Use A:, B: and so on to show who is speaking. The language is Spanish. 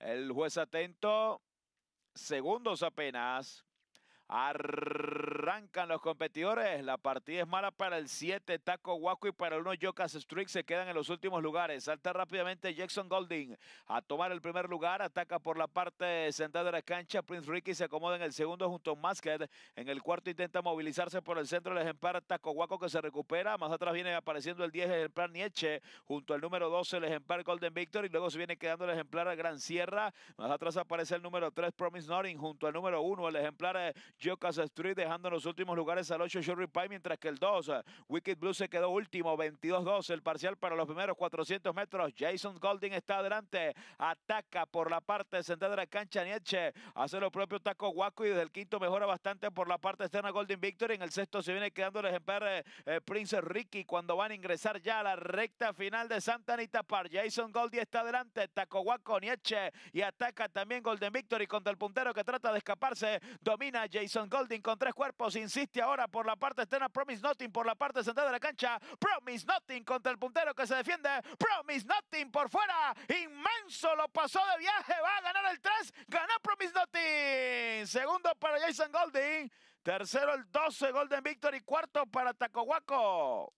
A: El juez atento. Segundos apenas. Arrancan los competidores. La partida es mala para el 7, Taco Waco y para el 1, Jocas Street, Se quedan en los últimos lugares. Salta rápidamente Jackson Golding a tomar el primer lugar. Ataca por la parte central de la cancha. Prince Ricky se acomoda en el segundo junto a Masket. En el cuarto intenta movilizarse por el centro el ejemplar Taco Waco que se recupera. Más atrás viene apareciendo el 10 el ejemplar Nietzsche junto al número 12 el ejemplar Golden Victor. Y luego se viene quedando el ejemplar Gran Sierra. Más atrás aparece el número 3 Promise Norin junto al número 1 el ejemplar Jocas eh, Street dejándonos últimos lugares al 8 Jerry Pie, mientras que el 2 eh, Wicked Blue se quedó último, 22-2 el parcial para los primeros 400 metros. Jason Golding está adelante, ataca por la parte central de la cancha Nietzsche, hace lo propio Taco Guaco y desde el quinto mejora bastante por la parte externa Golden Victory. En el sexto se viene quedando el ejemplar eh, eh, Prince Ricky cuando van a ingresar ya a la recta final de Santa Anita Park. Jason Golding está adelante, Taco Guaco, Nietzsche y ataca también Golden Victory contra el puntero que trata de escaparse. Domina Jason Golding con tres cuerpos insiste ahora por la parte externa Promise Nothing, por la parte central de la cancha. Promise Nothing contra el puntero que se defiende. Promise Nothing por fuera. Inmenso, lo pasó de viaje. Va a ganar el 3. Ganó Promise Nothing. Segundo para Jason Golding. Tercero el 12, Golden Victory. Cuarto para Tacohuaco.